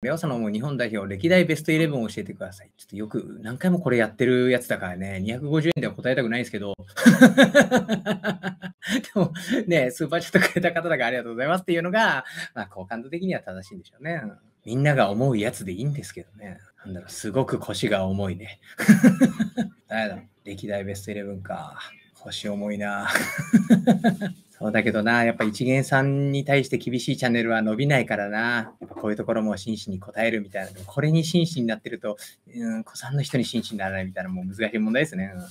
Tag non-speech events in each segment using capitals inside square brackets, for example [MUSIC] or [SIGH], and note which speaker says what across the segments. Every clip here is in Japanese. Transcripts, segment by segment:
Speaker 1: 宮尾さんの日本代表歴代ベストイレブンを教えてください。ちょっとよく何回もこれやってるやつだからね、250円では答えたくないんですけど、[LAUGHS] でもね、スーパーチャットくれた方だからありがとうございますっていうのが、まあ、好感度的には正しいんでしょうね。みんなが思うやつでいいんですけどね。なんだろう、すごく腰が重いね。[LAUGHS] 誰だ歴代ベストイレブンか。腰重いな。そうだけどな、やっぱ一元さんに対して厳しいチャンネルは伸びないからな、やっぱこういうところも真摯に答えるみたいな、これに真摯になってると、うん、子さんの人に真摯にならないみたいな、もう難しい問題ですね。うん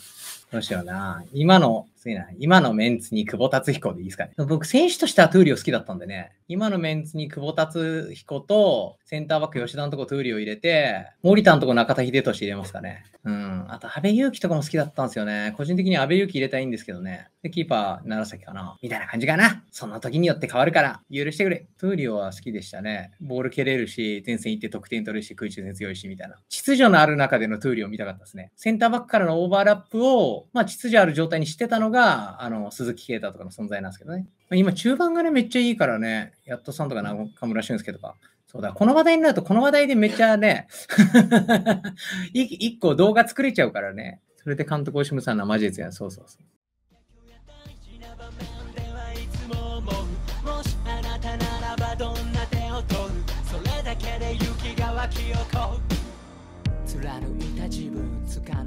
Speaker 1: どうしような。今の、すいな、今のメンツに久保達彦でいいですかね。僕、選手としてはトゥーリオ好きだったんでね、今のメンツに久保達彦と、センターバック吉田のとこトゥーリオ入れて、森田のとこ中田秀俊入れますかね。うん。あと、安部勇希とかも好きだったんですよね。個人的に安部勇希入れたいんですけどね。で、キーパー、良崎かな。みたいな感じかな。そんな時によって変わるから、許してくれ。トゥーリオは好きでしたね。ボール蹴れるし、前線行って得点取るし、空中戦強いし、みたいな。秩序のある中でのトゥーリオ見たかったですね。センターバックからのオーバーラップを、まあ、秩序ある状態にしてたのが、あの、鈴木啓太とかの存在なんですけどね。今、中盤がね、めっちゃいいからね、やっとさんとか中村俊介とか、そうだ、この話題になると、この話題でめっちゃね、一 [LAUGHS] 個動画作れちゃうからね。それで監督をしむさんのマジでよ、ね、そうそうそう。貫いた自分つか